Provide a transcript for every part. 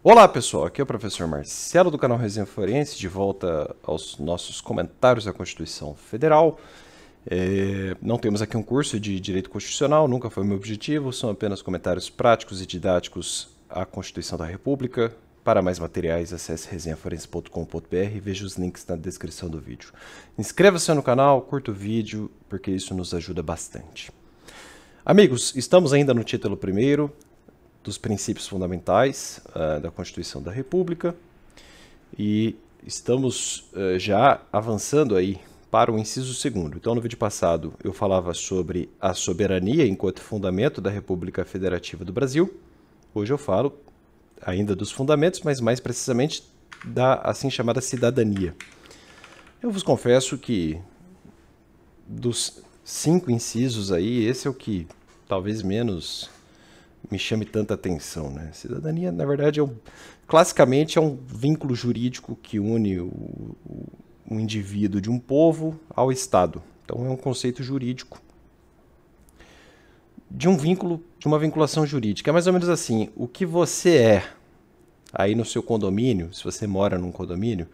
Olá pessoal, aqui é o professor Marcelo do canal Resenha Forense, de volta aos nossos comentários à Constituição Federal. É, não temos aqui um curso de Direito Constitucional, nunca foi meu objetivo, são apenas comentários práticos e didáticos à Constituição da República. Para mais materiais, acesse resenhaforense.com.br e veja os links na descrição do vídeo. Inscreva-se no canal, curta o vídeo, porque isso nos ajuda bastante. Amigos, estamos ainda no título primeiro, dos princípios fundamentais uh, da Constituição da República e estamos uh, já avançando aí para o inciso segundo. Então, no vídeo passado eu falava sobre a soberania enquanto fundamento da República Federativa do Brasil. Hoje eu falo ainda dos fundamentos, mas mais precisamente da assim chamada cidadania. Eu vos confesso que dos cinco incisos aí, esse é o que talvez menos me chame tanta atenção, né? Cidadania, na verdade, é um, classicamente é um vínculo jurídico que une o, o, indivíduo de um povo ao Estado. Então é um conceito jurídico de um vínculo, de uma vinculação jurídica. É mais ou menos assim, o que você é aí no seu condomínio, se você mora num condomínio,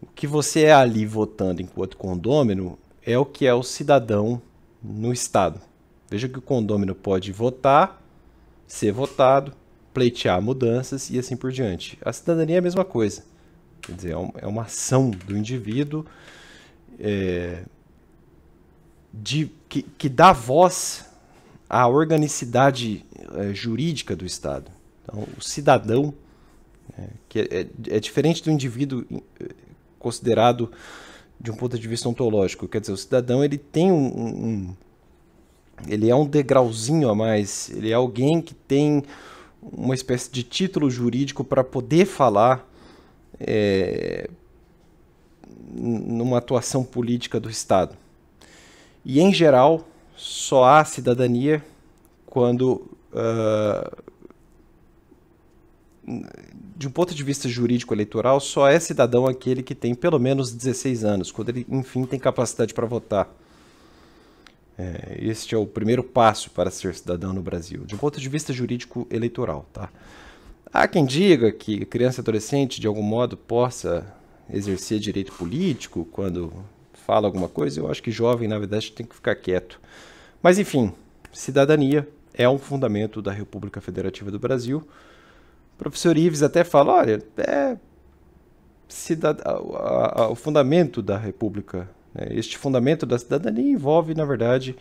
o que você é ali votando enquanto condômino é o que é o cidadão no estado. Veja que o condômino pode votar ser votado, pleitear mudanças e assim por diante. A cidadania é a mesma coisa. Quer dizer, é, é, uma ação do indivíduo é, de, que, que, dá voz à organicidade é, jurídica do Estado. Então, o cidadão, é, que é, é, diferente do indivíduo considerado de um ponto de vista ontológico, quer dizer, o cidadão ele tem um, um ele é um degrauzinho a mais, ele é alguém que tem uma espécie de título jurídico para poder falar é, numa atuação política do Estado. E, em geral, só há cidadania quando, uh, de um ponto de vista jurídico eleitoral, só é cidadão aquele que tem pelo menos 16 anos, quando ele, enfim, tem capacidade para votar. É, este é o primeiro passo para ser cidadão no Brasil, de um ponto de vista jurídico eleitoral. Tá? Há quem diga que criança e adolescente, de algum modo, possa exercer direito político quando fala alguma coisa. Eu acho que jovem, na verdade, tem que ficar quieto. Mas, enfim, cidadania é um fundamento da República Federativa do Brasil. O professor Ives até fala: olha, é cidad... o fundamento da República né? Este fundamento da cidadania envolve, na verdade,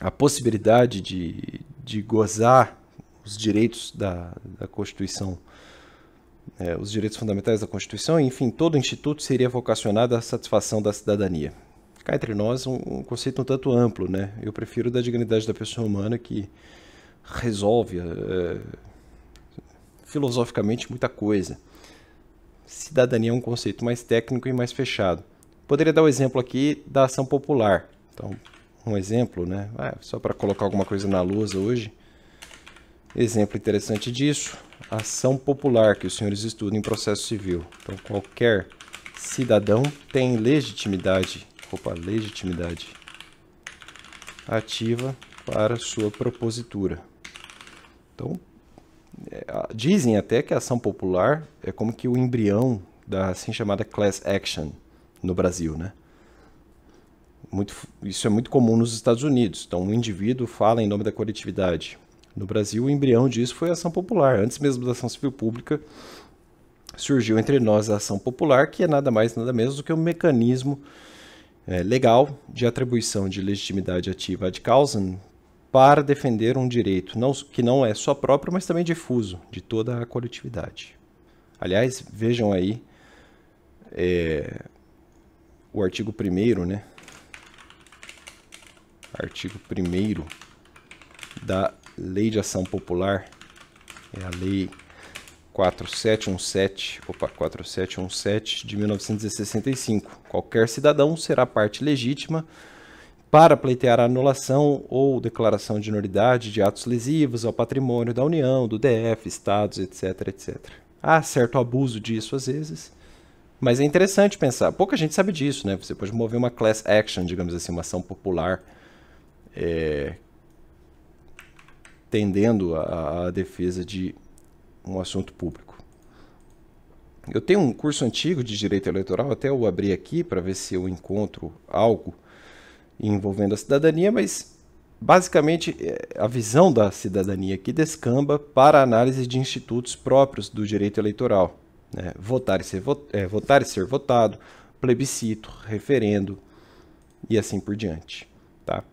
a possibilidade de, de gozar os direitos da, da Constituição, é, os direitos fundamentais da Constituição, enfim, todo o instituto seria vocacionado à satisfação da cidadania. Cá entre nós, um, um conceito um tanto amplo, né? Eu prefiro da dignidade da pessoa humana que resolve é, filosoficamente muita coisa. Cidadania é um conceito mais técnico e mais fechado. Poderia dar o um exemplo aqui da ação popular. Então, um exemplo, né? Ah, só para colocar alguma coisa na lousa hoje. Exemplo interessante disso, ação popular que os senhores estudam em processo civil. Então, qualquer cidadão tem legitimidade, opa, legitimidade ativa para sua propositura. Então, é, dizem até que a ação popular é como que o embrião da assim chamada class action no Brasil, né? Muito, isso é muito comum nos Estados Unidos. Então, um indivíduo fala em nome da coletividade. No Brasil, o embrião disso foi a ação popular. Antes mesmo da ação civil pública, surgiu entre nós a ação popular, que é nada mais, nada menos do que um mecanismo é, legal de atribuição de legitimidade ativa ad causam para defender um direito não, que não é só próprio, mas também difuso de toda a coletividade. Aliás, vejam aí é, o artigo 1 né? Artigo 1 da Lei de Ação Popular, é a Lei 4717, opa, 4717 de 1965. Qualquer cidadão será parte legítima para pleitear a anulação ou declaração de nulidade de atos lesivos ao patrimônio da União, do DF, estados, etc, etc. Há certo abuso disso às vezes, mas é interessante pensar. Pouca gente sabe disso, né? Você pode mover uma class action, digamos assim, uma ação popular, é, tendendo à defesa de um assunto público. Eu tenho um curso antigo de direito eleitoral, até eu abri aqui para ver se eu encontro algo envolvendo a cidadania, mas basicamente é, a visão da cidadania aqui descamba para a análise de institutos próprios do direito eleitoral. Né? Votar, e ser é, votar e ser votado, plebiscito, referendo e assim por diante. Tá?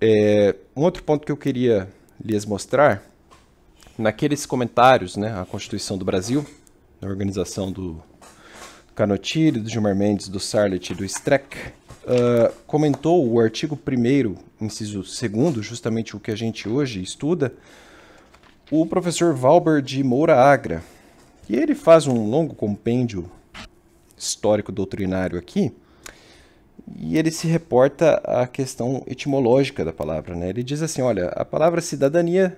É, um outro ponto que eu queria lhes mostrar, naqueles comentários né, a Constituição do Brasil, na organização do Canotilho do Gilmar Mendes, do Sarlet e do Streck, uh, comentou o artigo 1 inciso 2 justamente o que a gente hoje estuda, o professor Valber de Moura Agra. E ele faz um longo compêndio histórico-doutrinário aqui, e ele se reporta à questão etimológica da palavra. Né? Ele diz assim: olha, a palavra cidadania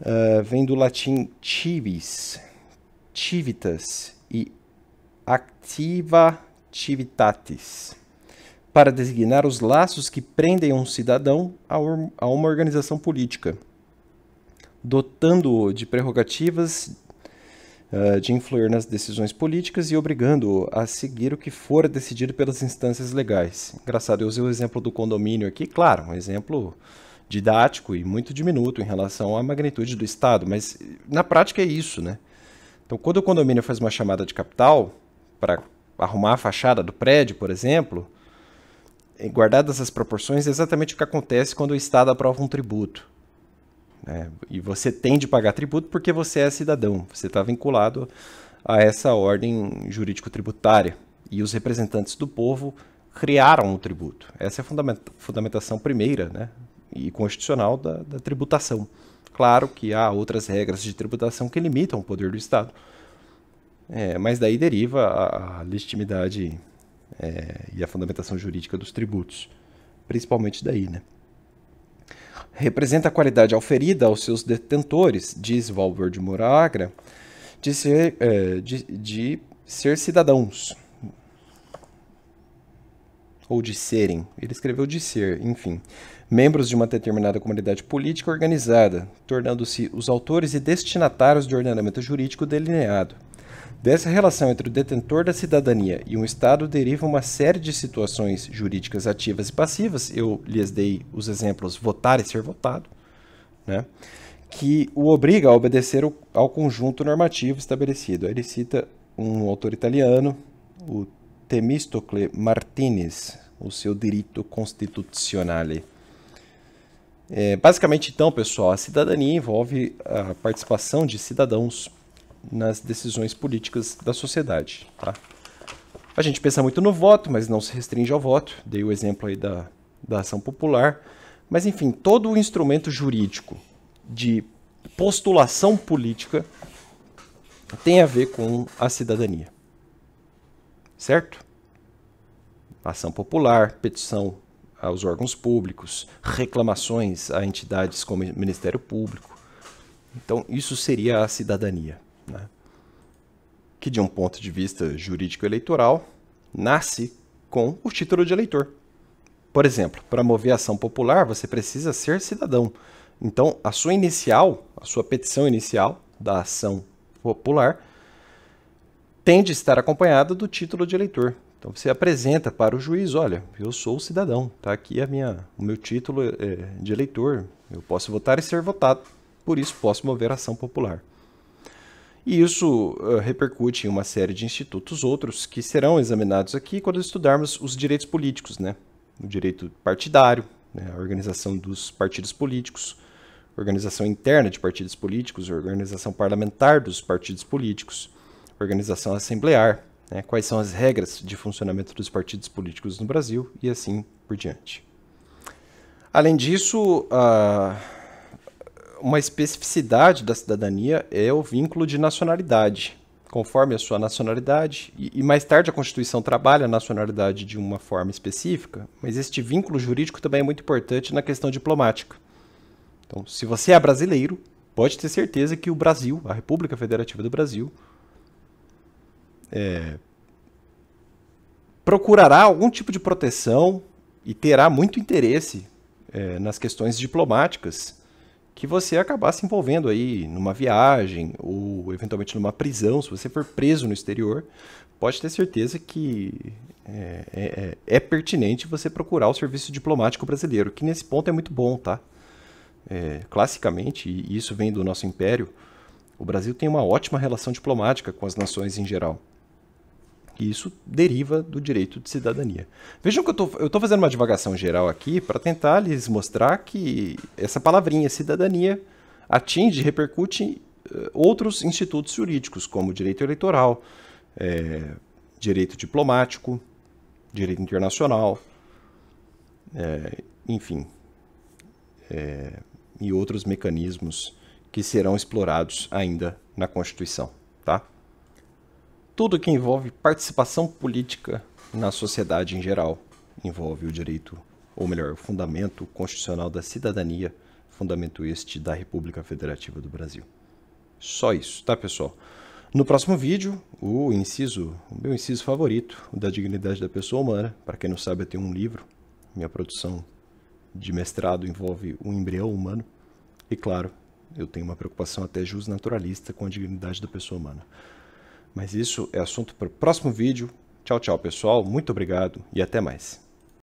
uh, vem do latim civis, civitas e activa civitatis, para designar os laços que prendem um cidadão a uma organização política dotando-o de prerrogativas uh, de influir nas decisões políticas e obrigando-o a seguir o que for decidido pelas instâncias legais. Engraçado, eu usei o exemplo do condomínio aqui, claro, um exemplo didático e muito diminuto em relação à magnitude do Estado, mas na prática é isso, né? Então, quando o condomínio faz uma chamada de capital para arrumar a fachada do prédio, por exemplo, guardadas as proporções, é exatamente o que acontece quando o Estado aprova um tributo. Né? E você tem de pagar tributo porque você é cidadão, você está vinculado a essa ordem jurídico-tributária. E os representantes do povo criaram o tributo. Essa é a fundamentação primeira né? e constitucional da, da tributação. Claro que há outras regras de tributação que limitam o poder do Estado, é, mas daí deriva a, a legitimidade é, e a fundamentação jurídica dos tributos, principalmente daí, né? representa a qualidade auferida aos seus detentores, diz Valver de Moragra, de ser, é, de, de ser cidadãos. Ou de serem. Ele escreveu de ser, enfim. Membros de uma determinada comunidade política organizada, tornando-se os autores e destinatários de ordenamento jurídico delineado. Dessa relação entre o detentor da cidadania e um Estado deriva uma série de situações jurídicas ativas e passivas. Eu lhes dei os exemplos votar e ser votado, né? que o obriga a obedecer ao conjunto normativo estabelecido. Ele cita um autor italiano, o Temistocle Martinez, o seu direito constitucional É, basicamente, então, pessoal, a cidadania envolve a participação de cidadãos nas decisões políticas da sociedade. Tá? A gente pensa muito no voto, mas não se restringe ao voto. Dei o exemplo aí da, da ação popular. Mas, enfim, todo o instrumento jurídico de postulação política tem a ver com a cidadania. Certo? Ação popular, petição aos órgãos públicos, reclamações a entidades como Ministério Público. Então, isso seria a cidadania né? que, de um ponto de vista jurídico-eleitoral, nasce com o título de eleitor. Por exemplo, para mover a ação popular, você precisa ser cidadão. Então, a sua inicial, a sua petição inicial da ação popular, tem de estar acompanhada do título de eleitor. Então, você apresenta para o juiz: olha, eu sou cidadão, está aqui a minha, o meu título eh, de eleitor, eu posso votar e ser votado, por isso posso mover a ação popular. E isso eh, repercute em uma série de institutos outros que serão examinados aqui quando estudarmos os direitos políticos, né? O direito partidário, né? a organização dos partidos políticos, organização interna de partidos políticos, organização parlamentar dos partidos políticos, organização assemblear, né? quais são as regras de funcionamento dos partidos políticos no Brasil e assim por diante. Além disso, uh, uma especificidade da cidadania é o vínculo de nacionalidade, conforme a sua nacionalidade. E, e, mais tarde a Constituição trabalha a nacionalidade de uma forma específica, mas este vínculo jurídico também é muito importante na questão diplomática. Então, se você é brasileiro, pode ter certeza que o Brasil, a República Federativa do Brasil, é, procurará algum tipo de proteção e terá muito interesse é, nas questões diplomáticas que você acabar se envolvendo aí numa viagem ou eventualmente numa prisão, se você for preso no exterior, pode ter certeza que é, é, é, é pertinente você procurar o serviço diplomático brasileiro, que nesse ponto é muito bom, tá? É, classicamente, e isso vem do nosso império, o Brasil tem uma ótima relação diplomática com as nações em geral. E isso deriva do direito de cidadania. Vejam que eu estou fazendo uma divagação geral aqui para tentar lhes mostrar que essa palavrinha cidadania atinge e repercute em eh, outros institutos jurídicos, como direito eleitoral, é, direito diplomático, direito internacional, é, enfim, é, e outros mecanismos que serão explorados ainda na Constituição, tá? tudo que envolve participação política na sociedade em geral. Envolve o direito, ou melhor, o fundamento constitucional da cidadania, fundamento este da República Federativa do Brasil. Só isso, tá, pessoal? No próximo vídeo, o inciso, o meu inciso favorito, o da dignidade da pessoa humana. Para quem não sabe, eu tenho um livro. Minha produção de mestrado envolve o um embrião humano. E claro, eu tenho uma preocupação até jus naturalista com a dignidade da pessoa humana. Mas isso é assunto para o próximo vídeo. Tchau, tchau, pessoal. Muito obrigado e até mais.